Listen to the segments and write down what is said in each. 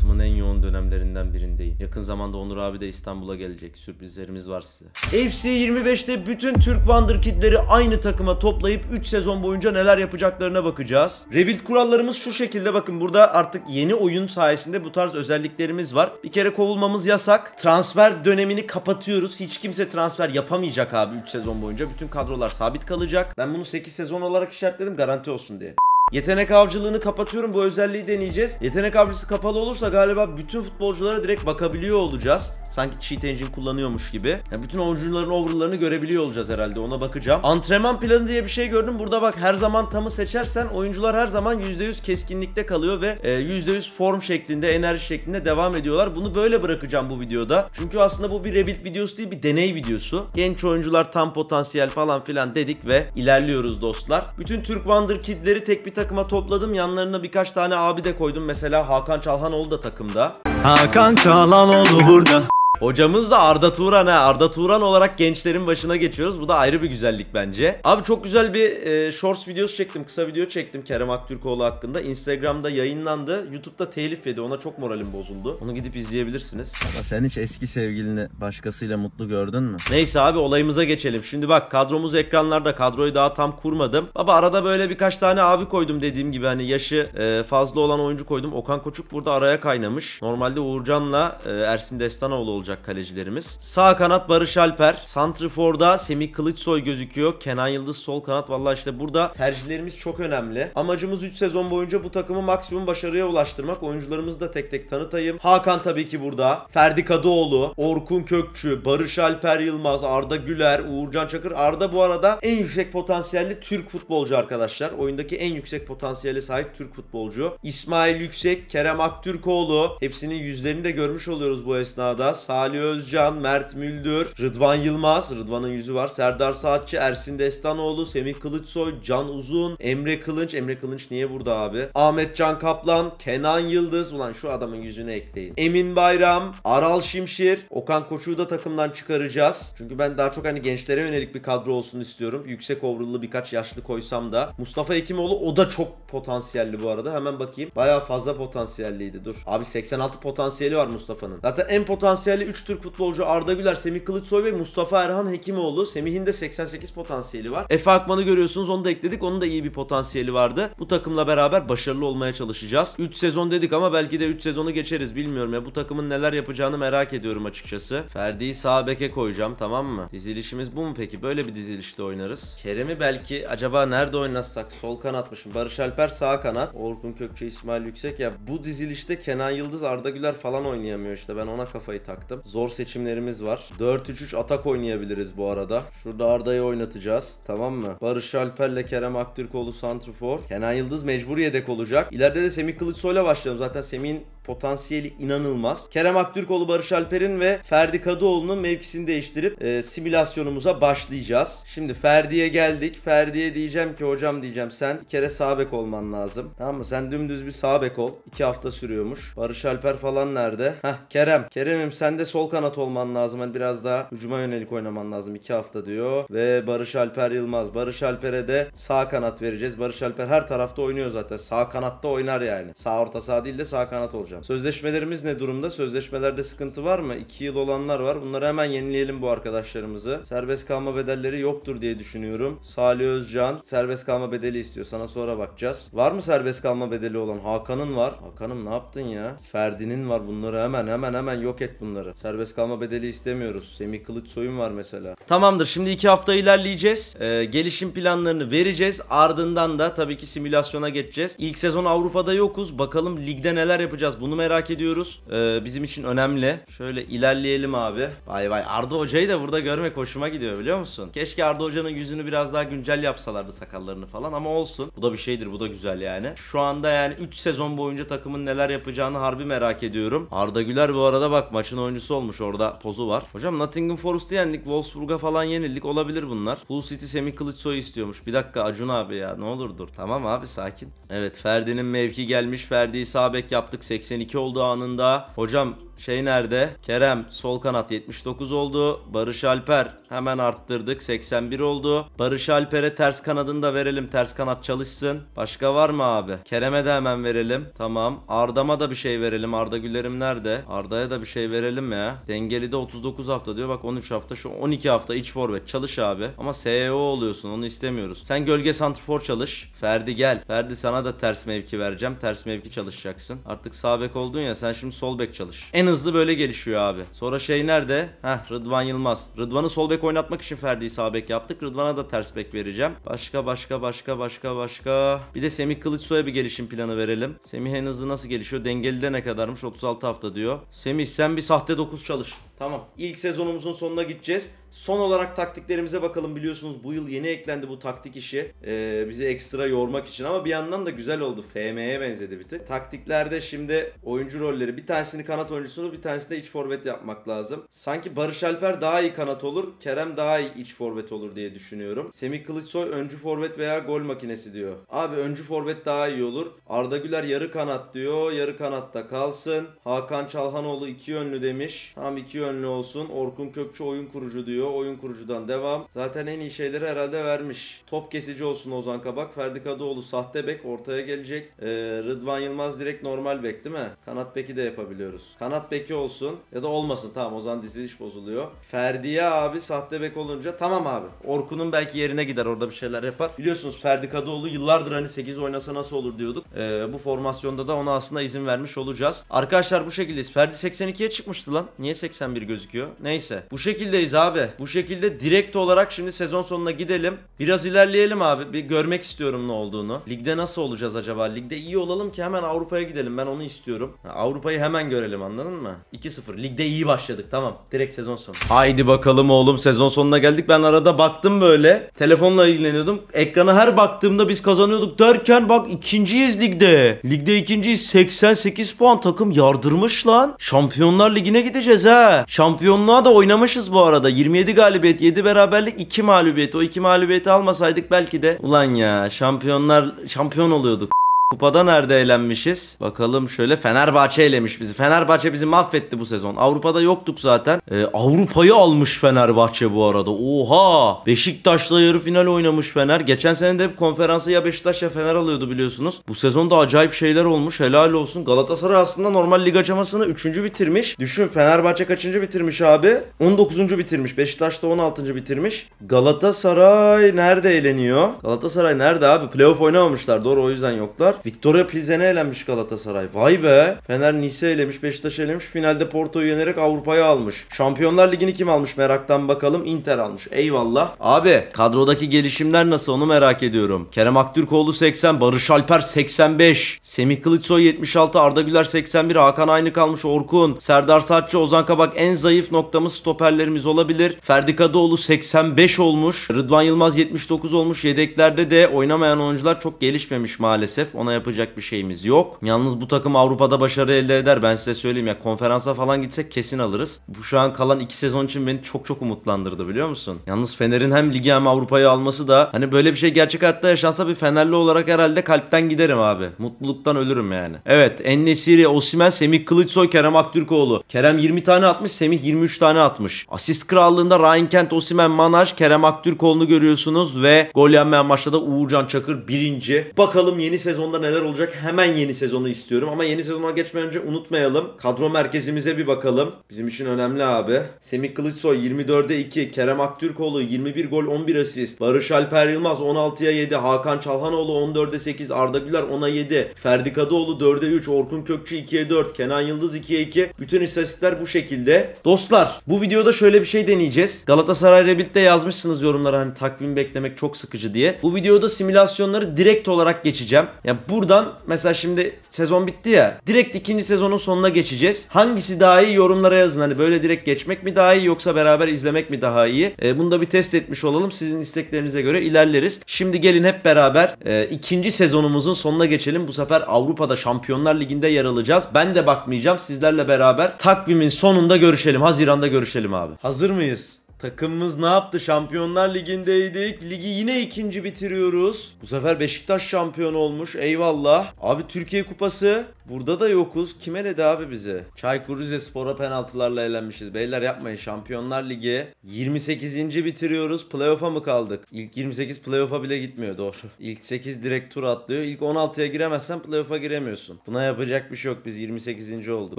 hayatımın en yoğun dönemlerinden birindeyim. Yakın zamanda Onur abi de İstanbul'a gelecek. Sürprizlerimiz var size. FC 25'te bütün Türk Wonderkid'leri aynı takıma toplayıp 3 sezon boyunca neler yapacaklarına bakacağız. Rebuild kurallarımız şu şekilde bakın burada artık yeni oyun sayesinde bu tarz özelliklerimiz var. Bir kere kovulmamız yasak. Transfer dönemini kapatıyoruz. Hiç kimse transfer yapamayacak abi 3 sezon boyunca. Bütün kadrolar sabit kalacak. Ben bunu 8 sezon olarak işaretledim garanti olsun diye. Yetenek avcılığını kapatıyorum. Bu özelliği deneyeceğiz. Yetenek avcısı kapalı olursa galiba bütün futbolculara direkt bakabiliyor olacağız. Sanki cheat engine kullanıyormuş gibi. Yani bütün oyuncuların over'larını görebiliyor olacağız herhalde. Ona bakacağım. Antrenman planı diye bir şey gördüm. Burada bak her zaman tamı seçersen oyuncular her zaman %100 keskinlikte kalıyor ve %100 e, form şeklinde, enerji şeklinde devam ediyorlar. Bunu böyle bırakacağım bu videoda. Çünkü aslında bu bir rebuild videosu değil bir deney videosu. Genç oyuncular tam potansiyel falan filan dedik ve ilerliyoruz dostlar. Bütün Türk Wonder Kid'leri tek bir takıma topladım. Yanlarına birkaç tane abi de koydum. Mesela Hakan Çalhanoğlu da takımda. Hakan Çalhanoğlu burada. Hocamız da Arda Turan ha. Arda Turan olarak gençlerin başına geçiyoruz. Bu da ayrı bir güzellik bence. Abi çok güzel bir e, shorts videosu çektim. Kısa video çektim Kerem Aktürkoğlu hakkında. Instagram'da yayınlandı. YouTube'da telif yedi. Ona çok moralim bozuldu. Onu gidip izleyebilirsiniz. Ama sen hiç eski sevgilini başkasıyla mutlu gördün mü? Neyse abi olayımıza geçelim. Şimdi bak kadromuz ekranlarda. Kadroyu daha tam kurmadım. Baba arada böyle birkaç tane abi koydum dediğim gibi. Hani yaşı e, fazla olan oyuncu koydum. Okan Koçuk burada araya kaynamış. Normalde Uğurcan'la e, Ersin Destanoğlu olacak olacak kalecilerimiz. Sağ kanat Barış Alper. Santrifor'da Semih Kılıçsoy gözüküyor. Kenan Yıldız sol kanat. Valla işte burada tercihlerimiz çok önemli. Amacımız 3 sezon boyunca bu takımı maksimum başarıya ulaştırmak. Oyuncularımızı da tek tek tanıtayım. Hakan tabii ki burada. Ferdi Kadıoğlu, Orkun Kökçü, Barış Alper Yılmaz, Arda Güler, Uğurcan Çakır. Arda bu arada en yüksek potansiyelli Türk futbolcu arkadaşlar. Oyundaki en yüksek potansiyeli sahip Türk futbolcu. İsmail Yüksek, Kerem Aktürkoğlu. Hepsinin yüzlerini de görmüş oluyoruz bu esnada. Sağ Ali Özcan, Mert Müldür, Rıdvan Yılmaz, Rıdvan'ın yüzü var, Serdar Saatçi, Ersin Destanoğlu, Semih Kılıçsoy, Can Uzun, Emre Kılınç, Emre Kılınç niye burada abi? Ahmet Can Kaplan, Kenan Yıldız, ulan şu adamın yüzünü ekleyin. Emin Bayram, Aral Şimşir, Okan Koç'u da takımdan çıkaracağız. Çünkü ben daha çok hani gençlere yönelik bir kadro olsun istiyorum. Yüksek overall'lı birkaç yaşlı koysam da. Mustafa Ekimoğlu o da çok potansiyelli bu arada. Hemen bakayım. Baya fazla potansiyelliydi. Dur. Abi 86 potansiyeli var Mustafa'nın. Zaten en potansiyel Fenerli 3 Türk futbolcu Arda Güler, Semih Kılıçsoy ve Mustafa Erhan Hekimoğlu. Semih'in de 88 potansiyeli var. Efe Akman'ı görüyorsunuz onu da ekledik. Onun da iyi bir potansiyeli vardı. Bu takımla beraber başarılı olmaya çalışacağız. 3 sezon dedik ama belki de 3 sezonu geçeriz bilmiyorum ya. Bu takımın neler yapacağını merak ediyorum açıkçası. Ferdi'yi sağ beke koyacağım tamam mı? Dizilişimiz bu mu peki? Böyle bir dizilişte oynarız. Kerem'i belki acaba nerede oynatsak? Sol kanatmışım. Barış Alper sağ kanat. Orkun Kökçe, İsmail Yüksek ya. Bu dizilişte Kenan Yıldız, Arda Güler falan oynayamıyor işte. Ben ona kafayı taktım yaptım. Zor seçimlerimiz var. 4-3-3 atak oynayabiliriz bu arada. Şurada Arda'yı oynatacağız. Tamam mı? Barış Alper'le Kerem Aktürkoğlu Santrfor. Kenan Yıldız mecbur yedek olacak. İleride de Semih Kılıçsoy'la başlayalım. Zaten Semih'in potansiyeli inanılmaz. Kerem Aktürkoğlu, Barış Alper'in ve Ferdi Kadıoğlu'nun mevkisini değiştirip e, simülasyonumuza başlayacağız. Şimdi Ferdi'ye geldik. Ferdi'ye diyeceğim ki hocam diyeceğim sen bir kere sağ bek olman lazım. Tamam mı? Sen dümdüz bir sağ bek ol. İki hafta sürüyormuş. Barış Alper falan nerede? Heh Kerem. Kerem'im sen de sol kanat olman lazım. Hani biraz daha hücuma yönelik oynaman lazım. 2 hafta diyor. Ve Barış Alper Yılmaz. Barış Alper'e de sağ kanat vereceğiz. Barış Alper her tarafta oynuyor zaten. Sağ kanatta oynar yani. Sağ orta sağ değil de sağ kanat olacak düşünüyorum. Sözleşmelerimiz ne durumda? Sözleşmelerde sıkıntı var mı? 2 yıl olanlar var. Bunları hemen yenileyelim bu arkadaşlarımızı. Serbest kalma bedelleri yoktur diye düşünüyorum. Salih Özcan serbest kalma bedeli istiyor. Sana sonra bakacağız. Var mı serbest kalma bedeli olan? Hakan'ın var. Hakan'ım ne yaptın ya? Ferdi'nin var. Bunları hemen hemen hemen yok et bunları. Serbest kalma bedeli istemiyoruz. Semih soyun var mesela. Tamamdır. Şimdi 2 hafta ilerleyeceğiz. Ee, gelişim planlarını vereceğiz. Ardından da tabii ki simülasyona geçeceğiz. İlk sezon Avrupa'da yokuz. Bakalım ligde neler yapacağız. Bunu merak ediyoruz. Ee, bizim için önemli. Şöyle ilerleyelim abi. Vay vay Arda Hoca'yı da burada görmek hoşuma gidiyor biliyor musun? Keşke Arda Hoca'nın yüzünü biraz daha güncel yapsalardı sakallarını falan ama olsun. Bu da bir şeydir bu da güzel yani. Şu anda yani 3 sezon boyunca takımın neler yapacağını harbi merak ediyorum. Arda Güler bu arada bak maçın oyuncusu olmuş orada pozu var. Hocam Nottingham Forest'ı yendik. Wolfsburg'a falan yenildik. Olabilir bunlar. Hull City Semih Kılıçsoy istiyormuş. Bir dakika Acun abi ya ne olur dur. Tamam abi sakin. Evet Ferdi'nin mevki gelmiş. Ferdi'yi sabek yaptık. 80 82 olduğu anında hocam şey nerede? Kerem sol kanat 79 oldu. Barış Alper hemen arttırdık 81 oldu. Barış Alper'e ters kanadını da verelim. Ters kanat çalışsın. Başka var mı abi? Kerem'e de hemen verelim. Tamam. Arda'ma da bir şey verelim. Arda Güler'im nerede? Arda'ya da bir şey verelim ya. Dengeli de 39 hafta diyor. Bak 13 hafta şu 12 hafta iç forvet çalış abi. Ama SEO oluyorsun onu istemiyoruz. Sen gölge santrfor çalış. Ferdi gel. Ferdi sana da ters mevki vereceğim. Ters mevki çalışacaksın. Artık sağ bek oldun ya sen şimdi sol bek çalış. En hızlı böyle gelişiyor abi. Sonra şey nerede? Heh Rıdvan Yılmaz. Rıdvan'ı sol bek oynatmak için Ferdi'yi sağ bek yaptık. Rıdvan'a da ters bek vereceğim. Başka başka başka başka başka. Bir de Semih Kılıçsoy'a bir gelişim planı verelim. Semih en hızlı nasıl gelişiyor? Dengeli de ne kadarmış? 36 hafta diyor. Semih sen bir sahte 9 çalış. Tamam. İlk sezonumuzun sonuna gideceğiz. Son olarak taktiklerimize bakalım biliyorsunuz bu yıl yeni eklendi bu taktik işi ee, bizi ekstra yormak için ama bir yandan da güzel oldu. FM'ye benzedi bir tık. Taktiklerde şimdi oyuncu rolleri bir tanesini kanat oyuncusu oyuncusunu bir tanesinde iç forvet yapmak lazım. Sanki Barış Alper daha iyi kanat olur, Kerem daha iyi iç forvet olur diye düşünüyorum. Semih Kılıçsoy öncü forvet veya gol makinesi diyor. Abi öncü forvet daha iyi olur. Arda Güler yarı kanat diyor. Yarı kanatta kalsın. Hakan Çalhanoğlu iki yönlü demiş. Tam iki yönlü olsun. Orkun Kökçü oyun kurucu diyor. Oyun kurucudan devam. Zaten en iyi şeyleri herhalde vermiş. Top kesici olsun Ozan Kabak. Ferdi Kadıoğlu sahte bek ortaya gelecek. Ee, Rıdvan Yılmaz direkt normal bek değil mi? Kanat beki de yapabiliyoruz. Kanat kanat beki olsun ya da olmasın tamam o zaman diziliş bozuluyor. Ferdiye abi sahte bek olunca tamam abi Orkun'un belki yerine gider orada bir şeyler yapar. Biliyorsunuz Ferdi Kadıoğlu yıllardır hani 8 oynasa nasıl olur diyorduk. Ee, bu formasyonda da ona aslında izin vermiş olacağız. Arkadaşlar bu şekildeyiz. Ferdi 82'ye çıkmıştı lan. Niye 81 gözüküyor? Neyse. Bu şekildeyiz abi. Bu şekilde direkt olarak şimdi sezon sonuna gidelim. Biraz ilerleyelim abi. Bir görmek istiyorum ne olduğunu. Ligde nasıl olacağız acaba? Ligde iyi olalım ki hemen Avrupa'ya gidelim. Ben onu istiyorum. Avrupa'yı hemen görelim anladın Anladın mı? 2-0. Ligde iyi başladık tamam. Direkt sezon sonu. Haydi bakalım oğlum sezon sonuna geldik. Ben arada baktım böyle. Telefonla ilgileniyordum. Ekrana her baktığımda biz kazanıyorduk derken bak ikinciyiz ligde. Ligde ikinciyiz. 88 puan takım yardırmış lan. Şampiyonlar Ligi'ne gideceğiz ha. Şampiyonluğa da oynamışız bu arada. 27 galibiyet, 7 beraberlik, 2 mağlubiyet. O 2 mağlubiyeti almasaydık belki de ulan ya şampiyonlar şampiyon oluyorduk. Kupada nerede eğlenmişiz? Bakalım şöyle Fenerbahçe elemiş bizi. Fenerbahçe bizi mahvetti bu sezon. Avrupa'da yoktuk zaten. Ee, Avrupa'yı almış Fenerbahçe bu arada. Oha! Beşiktaş'la yarı final oynamış Fener. Geçen sene de konferansı ya Beşiktaş ya Fener alıyordu biliyorsunuz. Bu sezon da acayip şeyler olmuş. Helal olsun. Galatasaray aslında normal lig aşamasını 3. bitirmiş. Düşün Fenerbahçe kaçıncı bitirmiş abi? 19. bitirmiş. Beşiktaş da 16. bitirmiş. Galatasaray nerede eğleniyor? Galatasaray nerede abi? Playoff oynamamışlar. Doğru o yüzden yoklar. Victoria Pilsen'e elenmiş Galatasaray. Vay be. Fener Nice elemiş, Beşiktaş elemiş. Finalde Porto'yu yenerek Avrupa'yı almış. Şampiyonlar Ligi'ni kim almış meraktan bakalım. Inter almış. Eyvallah. Abi kadrodaki gelişimler nasıl onu merak ediyorum. Kerem Aktürkoğlu 80, Barış Alper 85, Semih Kılıçsoy 76, Arda Güler 81, Hakan Aynı kalmış, Orkun, Serdar Saatçı, Ozan Kabak en zayıf noktamız stoperlerimiz olabilir. Ferdi Kadıoğlu 85 olmuş, Rıdvan Yılmaz 79 olmuş. Yedeklerde de oynamayan oyuncular çok gelişmemiş maalesef. Ona onunla yapacak bir şeyimiz yok. Yalnız bu takım Avrupa'da başarı elde eder. Ben size söyleyeyim ya konferansa falan gitsek kesin alırız. Bu şu an kalan 2 sezon için beni çok çok umutlandırdı biliyor musun? Yalnız Fener'in hem ligi hem Avrupa'yı alması da hani böyle bir şey gerçek hayatta yaşansa bir Fenerli olarak herhalde kalpten giderim abi. Mutluluktan ölürüm yani. Evet Ennesiri, Osimen, Semih Kılıçsoy, Kerem Aktürkoğlu. Kerem 20 tane atmış, Semih 23 tane atmış. Asist krallığında Ryan Kent, Osimen, Manaj, Kerem Aktürkoğlu'nu görüyorsunuz ve gol yenmeyen maçta da Uğurcan Çakır birinci. Bakalım yeni sezonda neler olacak hemen yeni sezonu istiyorum. Ama yeni sezona geçmeden önce unutmayalım. Kadro merkezimize bir bakalım. Bizim için önemli abi. Semih Kılıçsoy 24'e 2. Kerem Aktürkoğlu 21 gol 11 asist. Barış Alper Yılmaz 16'ya 7. Hakan Çalhanoğlu 14'e 8. Arda Güler 10'a 7. Ferdi Kadıoğlu 4'e 3. Orkun Kökçü 2'ye 4. Kenan Yıldız 2'ye 2. Bütün istatistikler bu şekilde. Dostlar bu videoda şöyle bir şey deneyeceğiz. Galatasaray Rebuild'de yazmışsınız yorumlara hani takvim beklemek çok sıkıcı diye. Bu videoda simülasyonları direkt olarak geçeceğim. Ya buradan mesela şimdi sezon bitti ya. Direkt ikinci sezonun sonuna geçeceğiz. Hangisi daha iyi yorumlara yazın. Hani böyle direkt geçmek mi daha iyi yoksa beraber izlemek mi daha iyi? E, bunu da bir test etmiş olalım. Sizin isteklerinize göre ilerleriz. Şimdi gelin hep beraber e, ikinci sezonumuzun sonuna geçelim. Bu sefer Avrupa'da Şampiyonlar Ligi'nde yer alacağız. Ben de bakmayacağım. Sizlerle beraber takvimin sonunda görüşelim. Haziran'da görüşelim abi. Hazır mıyız? Takımımız ne yaptı? Şampiyonlar Ligi'ndeydik. Ligi yine ikinci bitiriyoruz. Bu sefer Beşiktaş şampiyon olmuş. Eyvallah. Abi Türkiye Kupası Burada da yokuz. Kime dedi abi bizi? Çaykur Rizespor'a penaltılarla elenmişiz. Beyler yapmayın. Şampiyonlar Ligi 28. bitiriyoruz. Playoff'a mı kaldık? İlk 28 playoff'a bile gitmiyor doğru. İlk 8 direkt tur atlıyor. İlk 16'ya giremezsen playoff'a giremiyorsun. Buna yapacak bir şey yok. Biz 28. olduk.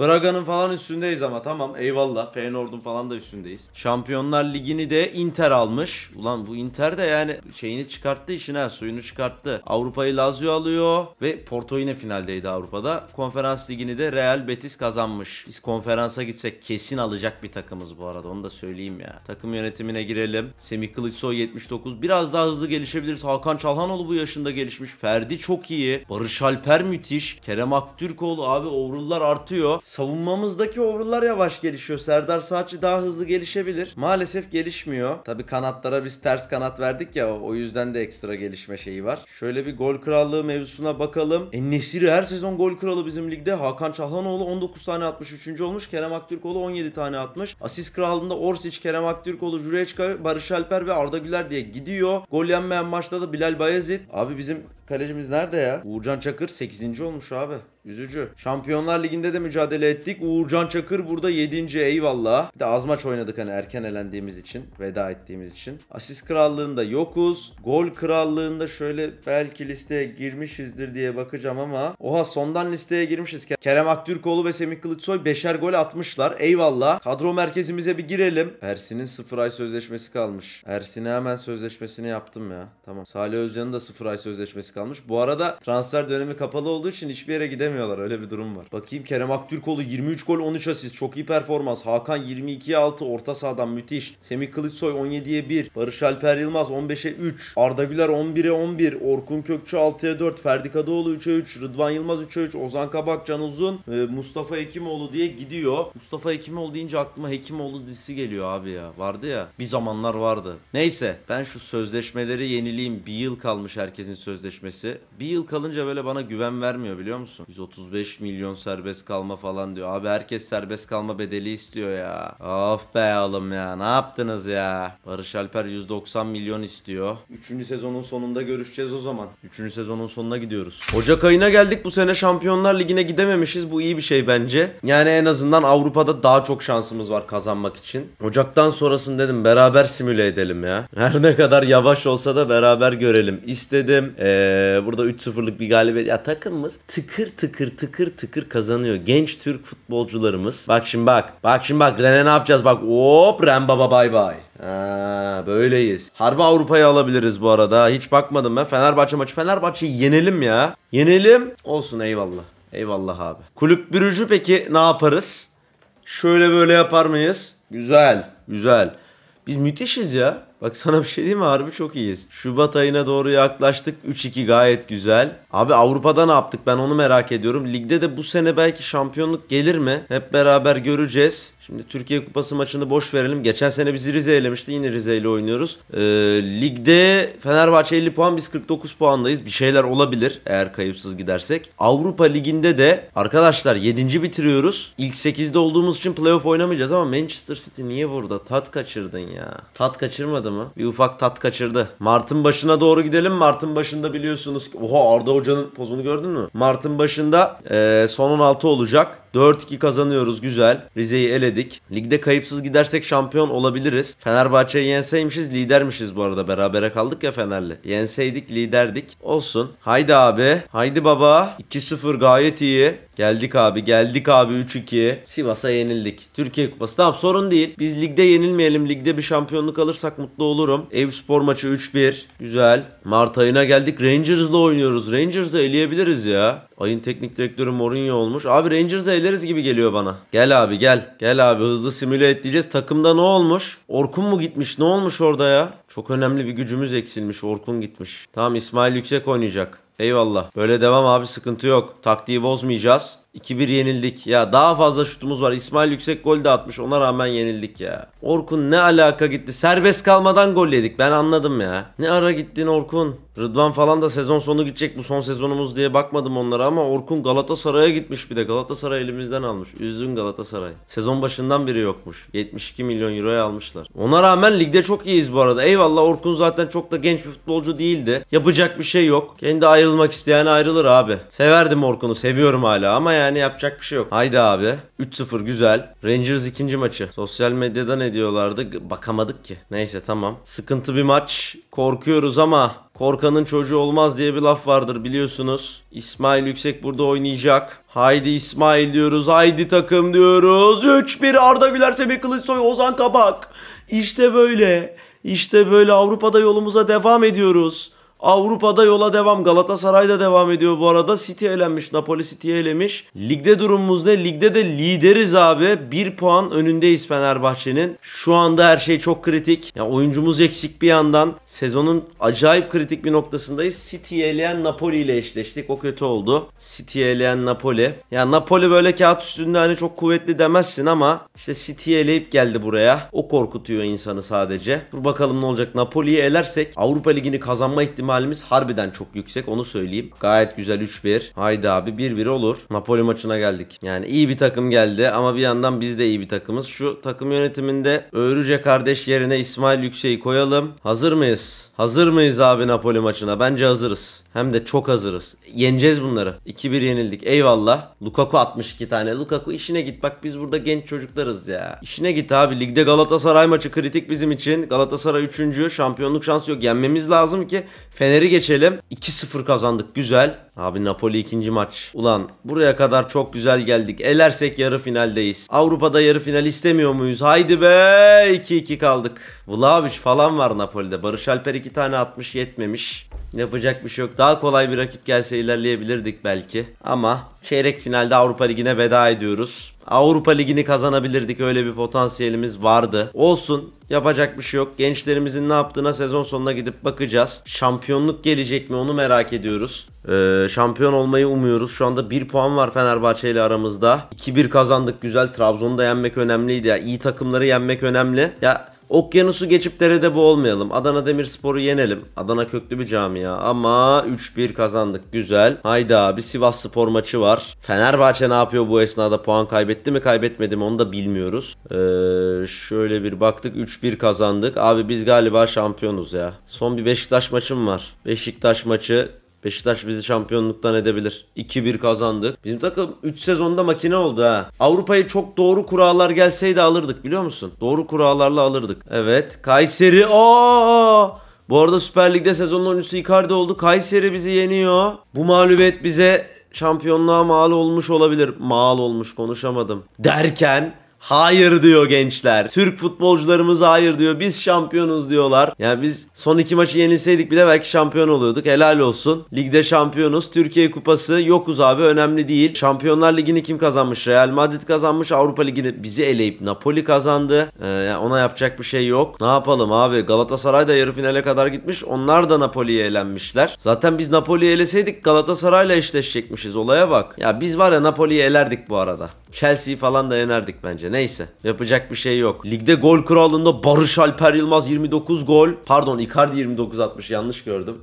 Braga'nın falan üstündeyiz ama tamam eyvallah. Feyenoord'un falan da üstündeyiz. Şampiyonlar Ligi'ni de Inter almış. Ulan bu Inter de yani şeyini çıkarttı işine suyunu çıkarttı. Avrupa'yı Lazio alıyor ve Porto yine finaldeydi Avrupa'da konferans ligini de Real Betis kazanmış. Biz konferansa gitsek kesin alacak bir takımız bu arada onu da söyleyeyim ya. Takım yönetimine girelim. Semih Kılıçsoy 79. Biraz daha hızlı gelişebiliriz. Hakan Çalhanoğlu bu yaşında gelişmiş. Ferdi çok iyi. Barış Alper müthiş. Kerem Aktürkoğlu abi overall'lar artıyor. Savunmamızdaki overall'lar yavaş gelişiyor. Serdar Saatçı daha hızlı gelişebilir. Maalesef gelişmiyor. Tabi kanatlara biz ters kanat verdik ya o yüzden de ekstra gelişme şeyi var. Şöyle bir gol krallığı mevzusuna bakalım. E Nesiri her sezon gol kralı biz bizim ligde Hakan Çalhanoğlu 19 tane atmış 3. olmuş. Kerem Aktürkoğlu 17 tane atmış. Asist kralında Orsic, Kerem Aktürkoğlu, Jurečka, Barış Alper ve Arda Güler diye gidiyor. Gol yenmeyen maçta da Bilal Bayezid. Abi bizim Kalecimiz nerede ya? Uğurcan Çakır 8. olmuş abi. Üzücü. Şampiyonlar Ligi'nde de mücadele ettik. Uğurcan Çakır burada 7. eyvallah. Bir de az maç oynadık hani erken elendiğimiz için. Veda ettiğimiz için. Asist krallığında yokuz. Gol krallığında şöyle belki listeye girmişizdir diye bakacağım ama. Oha sondan listeye girmişiz. Kerem Aktürkoğlu ve Semih Kılıçsoy beşer gol atmışlar. Eyvallah. Kadro merkezimize bir girelim. Ersin'in 0 ay sözleşmesi kalmış. Ersin'e hemen sözleşmesini yaptım ya. Tamam. Salih Özcan'ın da 0 ay sözleşmesi kalmış kalmış. Bu arada transfer dönemi kapalı olduğu için hiçbir yere gidemiyorlar. Öyle bir durum var. Bakayım Kerem Aktürkoğlu 23 gol 13 asist. Çok iyi performans. Hakan 22'ye 6. Orta sahadan müthiş. Semih Kılıçsoy 17'ye 1. Barış Alper Yılmaz 15'e 3. Arda Güler 11'e 11. Orkun Kökçü 6'ya 4. Ferdi Kadıoğlu 3'e 3. Rıdvan Yılmaz 3'e 3. Ozan Kabak Can Uzun. Mustafa Hekimoğlu diye gidiyor. Mustafa Hekimoğlu deyince aklıma Hekimoğlu dizisi geliyor abi ya. Vardı ya. Bir zamanlar vardı. Neyse ben şu sözleşmeleri yenileyim. Bir yıl kalmış herkesin sözleşmesi sözleşmesi. Bir yıl kalınca böyle bana güven vermiyor biliyor musun? 135 milyon serbest kalma falan diyor. Abi herkes serbest kalma bedeli istiyor ya. Of be oğlum ya ne yaptınız ya? Barış Alper 190 milyon istiyor. Üçüncü sezonun sonunda görüşeceğiz o zaman. Üçüncü sezonun sonuna gidiyoruz. Ocak ayına geldik bu sene Şampiyonlar Ligi'ne gidememişiz. Bu iyi bir şey bence. Yani en azından Avrupa'da daha çok şansımız var kazanmak için. Ocaktan sonrasını dedim beraber simüle edelim ya. Her ne kadar yavaş olsa da beraber görelim istedim. Ee, ee, burada 3-0'lık bir galibiyet. Ya takımımız tıkır tıkır tıkır tıkır kazanıyor. Genç Türk futbolcularımız. Bak şimdi bak. Bak şimdi bak. Ren'e ne yapacağız? Bak hop Ren baba bay bay. böyleyiz. Harbi Avrupa'yı alabiliriz bu arada. Hiç bakmadım ben. Fenerbahçe maçı. Fenerbahçe'yi yenelim ya. Yenelim. Olsun eyvallah. Eyvallah abi. Kulüp bürücü peki ne yaparız? Şöyle böyle yapar mıyız? Güzel. Güzel. Biz müthişiz ya. Bak sana bir şey diyeyim mi? Harbi çok iyiyiz. Şubat ayına doğru yaklaştık. 3-2 gayet güzel. Abi Avrupa'da ne yaptık? Ben onu merak ediyorum. Ligde de bu sene belki şampiyonluk gelir mi? Hep beraber göreceğiz. Şimdi Türkiye Kupası maçını boş verelim. Geçen sene bizi Rize elemişti. Yine Rize ile oynuyoruz. Ee, ligde Fenerbahçe 50 puan biz 49 puandayız. Bir şeyler olabilir eğer kayıpsız gidersek. Avrupa Ligi'nde de arkadaşlar 7. bitiriyoruz. İlk 8'de olduğumuz için playoff oynamayacağız ama Manchester City niye burada? Tat kaçırdın ya. Tat kaçırmadım mı? Bir ufak tat kaçırdı. Mart'ın başına doğru gidelim. Mart'ın başında biliyorsunuz ki... Oha Arda Hoca'nın pozunu gördün mü? Mart'ın başında e, son 16 olacak. 4-2 kazanıyoruz güzel. Rize'yi eledik. Ligde kayıpsız gidersek şampiyon olabiliriz. Fenerbahçe'yi yenseymişiz lidermişiz bu arada. Berabere kaldık ya Fener'le. Yenseydik liderdik. Olsun. Haydi abi. Haydi baba. 2-0 gayet iyi. Geldik abi geldik abi 3-2. Sivas'a yenildik. Türkiye Kupası tamam sorun değil. Biz ligde yenilmeyelim. Ligde bir şampiyonluk alırsak mutlu olurum. Ev spor maçı 3-1. Güzel. Mart ayına geldik. Rangers'la oynuyoruz. Rangers'ı eleyebiliriz ya. Ayın teknik direktörü Mourinho olmuş. Abi Rangers'ı eleriz gibi geliyor bana. Gel abi gel. Gel abi hızlı simüle edeceğiz. Takımda ne olmuş? Orkun mu gitmiş? Ne olmuş orada ya? Çok önemli bir gücümüz eksilmiş. Orkun gitmiş. Tamam İsmail Yüksek oynayacak. Eyvallah. Böyle devam abi sıkıntı yok. Taktiği bozmayacağız. 2-1 yenildik. Ya daha fazla şutumuz var. İsmail Yüksek gol de atmış. Ona rağmen yenildik ya. Orkun ne alaka gitti? Serbest kalmadan gol yedik. Ben anladım ya. Ne ara gittin Orkun? Rıdvan falan da sezon sonu gidecek bu son sezonumuz diye bakmadım onlara ama Orkun Galatasaray'a gitmiş bir de. Galatasaray elimizden almış. Üzgün Galatasaray. Sezon başından biri yokmuş. 72 milyon euroya almışlar. Ona rağmen ligde çok iyiyiz bu arada. Eyvallah Orkun zaten çok da genç bir futbolcu değildi. Yapacak bir şey yok. Kendi ayrılmak isteyen ayrılır abi. Severdim Orkun'u. Seviyorum hala ama yani yani yapacak bir şey yok. Haydi abi. 3-0 güzel. Rangers ikinci maçı. Sosyal medyada ne diyorlardı? Bakamadık ki. Neyse tamam. Sıkıntı bir maç. Korkuyoruz ama korkanın çocuğu olmaz diye bir laf vardır biliyorsunuz. İsmail Yüksek burada oynayacak. Haydi İsmail diyoruz. Haydi takım diyoruz. 3-1 Arda Güler, Semih Kılıçsoy, Ozan Kabak. İşte böyle. İşte böyle Avrupa'da yolumuza devam ediyoruz. Avrupa'da yola devam. Galatasaray da devam ediyor bu arada. City elenmiş. Napoli City'ye elemiş. Ligde durumumuz ne? Ligde de lideriz abi. Bir puan önündeyiz Fenerbahçe'nin. Şu anda her şey çok kritik. Ya oyuncumuz eksik bir yandan. Sezonun acayip kritik bir noktasındayız. City'ye eleyen Napoli ile eşleştik. O kötü oldu. City'ye eleyen Napoli. Ya Napoli böyle kağıt üstünde hani çok kuvvetli demezsin ama işte City'ye eleyip geldi buraya. O korkutuyor insanı sadece. Dur bakalım ne olacak. Napoli'yi elersek Avrupa Ligi'ni kazanma ihtimali ihtimalimiz harbiden çok yüksek onu söyleyeyim. Gayet güzel 3-1. Haydi abi 1-1 olur. Napoli maçına geldik. Yani iyi bir takım geldi ama bir yandan biz de iyi bir takımız. Şu takım yönetiminde Öğrüce kardeş yerine İsmail Yüksek'i koyalım. Hazır mıyız? Hazır mıyız abi Napoli maçına? Bence hazırız. Hem de çok hazırız. Yeneceğiz bunları. 2-1 yenildik. Eyvallah. Lukaku 62 tane. Lukaku işine git. Bak biz burada genç çocuklarız ya. İşine git abi. Ligde Galatasaray maçı kritik bizim için. Galatasaray 3. Şampiyonluk şansı yok. Yenmemiz lazım ki Fener'i geçelim. 2-0 kazandık güzel. Abi Napoli ikinci maç. Ulan buraya kadar çok güzel geldik. Elersek yarı finaldeyiz. Avrupa'da yarı final istemiyor muyuz? Haydi be 2-2 kaldık. Vlaovic falan var Napoli'de. Barış Alper iki tane atmış yetmemiş. Yapacak bir şey yok. Daha kolay bir rakip gelse ilerleyebilirdik belki. Ama çeyrek finalde Avrupa Ligi'ne veda ediyoruz. Avrupa Ligi'ni kazanabilirdik. Öyle bir potansiyelimiz vardı. Olsun. Yapacak bir şey yok. Gençlerimizin ne yaptığına sezon sonuna gidip bakacağız. Şampiyonluk gelecek mi onu merak ediyoruz. Ee, şampiyon olmayı umuyoruz. Şu anda 1 puan var Fenerbahçe ile aramızda. 2-1 kazandık güzel. Trabzon'u da yenmek önemliydi ya. İyi takımları yenmek önemli. Ya Okyanusu geçip derede boğulmayalım. Adana Demirspor'u yenelim. Adana köklü bir camia ama 3-1 kazandık. Güzel. Hayda bir Sivas Spor maçı var. Fenerbahçe ne yapıyor bu esnada? Puan kaybetti mi kaybetmedi mi onu da bilmiyoruz. Ee, şöyle bir baktık 3-1 kazandık. Abi biz galiba şampiyonuz ya. Son bir Beşiktaş maçım var. Beşiktaş maçı Beşiktaş bizi şampiyonluktan edebilir. 2-1 kazandık. Bizim takım 3 sezonda makine oldu ha. Avrupa'yı çok doğru kurallar gelseydi alırdık biliyor musun? Doğru kurallarla alırdık. Evet. Kayseri. Aa! Bu arada Süper Lig'de sezonun oyuncusu Icardi oldu. Kayseri bizi yeniyor. Bu mağlubiyet bize şampiyonluğa mal olmuş olabilir. Mal olmuş konuşamadım. Derken Hayır diyor gençler. Türk futbolcularımız hayır diyor. Biz şampiyonuz diyorlar. Yani biz son iki maçı yenilseydik bile belki şampiyon oluyorduk. Helal olsun. Ligde şampiyonuz. Türkiye Kupası yokuz abi önemli değil. Şampiyonlar Ligi'ni kim kazanmış? Real Madrid kazanmış. Avrupa Ligi'ni bizi eleyip Napoli kazandı. Ee, yani ona yapacak bir şey yok. Ne yapalım abi? Galatasaray da yarı finale kadar gitmiş. Onlar da Napoli'ye elenmişler. Zaten biz Napoli'yi eleseydik Galatasaray'la eşleşecekmişiz. Olaya bak. Ya biz var ya Napoli'yi elerdik bu arada. Chelsea'yi falan da yenerdik bence. Neyse. Yapacak bir şey yok. Ligde gol kralında Barış Alper Yılmaz 29 gol. Pardon Icardi 29 atmış yanlış gördüm.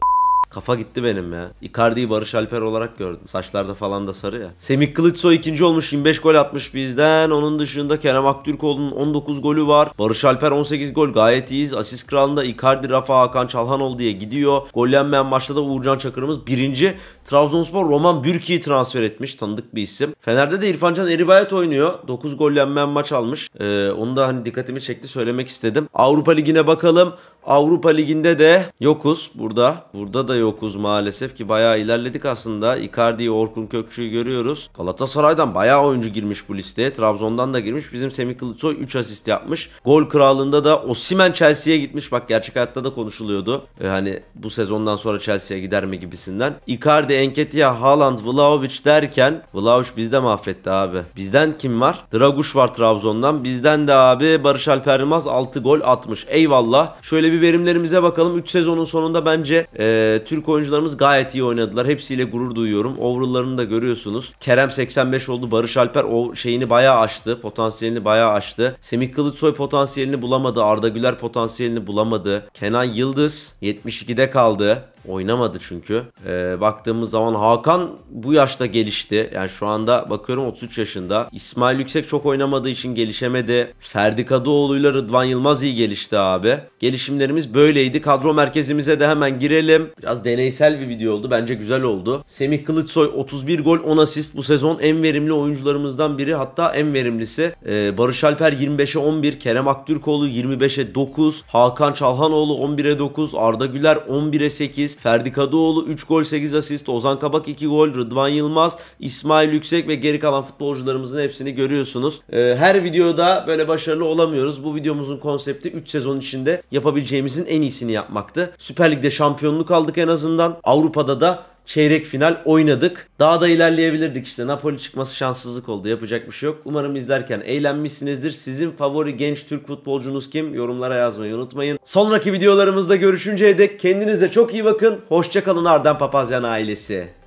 Kafa gitti benim ya. Icardi'yi Barış Alper olarak gördüm. Saçlarda falan da sarı ya. Semih Kılıçsoy ikinci olmuş 25 gol atmış bizden. Onun dışında Kerem Aktürkoğlu'nun 19 golü var. Barış Alper 18 gol gayet iyiyiz. Asist kralında Icardi, Rafa, Hakan Çalhanoğlu diye gidiyor. Gollenmeyen maçta da Uğurcan Çakır'ımız birinci. Trabzonspor Roman Bürki'yi transfer etmiş. Tanıdık bir isim. Fener'de de İrfancan Eribayet oynuyor. 9 gollenmeyen maç almış. Ee, onu da hani dikkatimi çekti söylemek istedim. Avrupa Ligi'ne bakalım. Avrupa Ligi'nde de yokuz burada. Burada da yokuz maalesef ki bayağı ilerledik aslında. Icardi, Orkun Kökçü'yü görüyoruz. Galatasaray'dan bayağı oyuncu girmiş bu listeye. Trabzon'dan da girmiş. Bizim Semih Kılıçsoy 3 asist yapmış. Gol krallığında da Osimen Chelsea'ye gitmiş. Bak gerçek hayatta da konuşuluyordu. Ee, hani bu sezondan sonra Chelsea'ye gider mi gibisinden. Icardi, Enketia, Haaland, Vlahovic derken Vlahovic bizde mahvetti abi. Bizden kim var? Draguş var Trabzon'dan. Bizden de abi Barış Alper Yılmaz 6 gol atmış. Eyvallah. Şöyle bir verimlerimize bakalım. 3 sezonun sonunda bence e, Türk oyuncularımız gayet iyi oynadılar. Hepsiyle gurur duyuyorum. Overall'larını da görüyorsunuz. Kerem 85 oldu. Barış Alper o şeyini bayağı aştı. Potansiyelini bayağı aştı. Semih Kılıçsoy potansiyelini bulamadı. Arda Güler potansiyelini bulamadı. Kenan Yıldız 72'de kaldı. Oynamadı çünkü. Ee, baktığımız zaman Hakan bu yaşta gelişti. Yani şu anda bakıyorum 33 yaşında. İsmail Yüksek çok oynamadığı için gelişemedi. Ferdi Kadıoğlu'yla Rıdvan Yılmaz iyi gelişti abi. Gelişimlerimiz böyleydi. Kadro merkezimize de hemen girelim. Biraz deneysel bir video oldu. Bence güzel oldu. Semih Kılıçsoy 31 gol 10 asist. Bu sezon en verimli oyuncularımızdan biri. Hatta en verimlisi. Ee, Barış Alper 25'e 11. Kerem Aktürkoğlu 25'e 9. Hakan Çalhanoğlu 11'e 9. Arda Güler 11'e 8. Ferdi Kadıoğlu 3 gol 8 asist, Ozan Kabak 2 gol, Rıdvan Yılmaz, İsmail Yüksek ve geri kalan futbolcularımızın hepsini görüyorsunuz. Ee, her videoda böyle başarılı olamıyoruz. Bu videomuzun konsepti 3 sezon içinde yapabileceğimizin en iyisini yapmaktı. Süper Lig'de şampiyonluk aldık en azından. Avrupa'da da çeyrek final oynadık. Daha da ilerleyebilirdik işte. Napoli çıkması şanssızlık oldu. Yapacak bir şey yok. Umarım izlerken eğlenmişsinizdir. Sizin favori genç Türk futbolcunuz kim? Yorumlara yazmayı unutmayın. Sonraki videolarımızda görüşünceye dek kendinize çok iyi bakın. Hoşçakalın Arden Papazyan ailesi.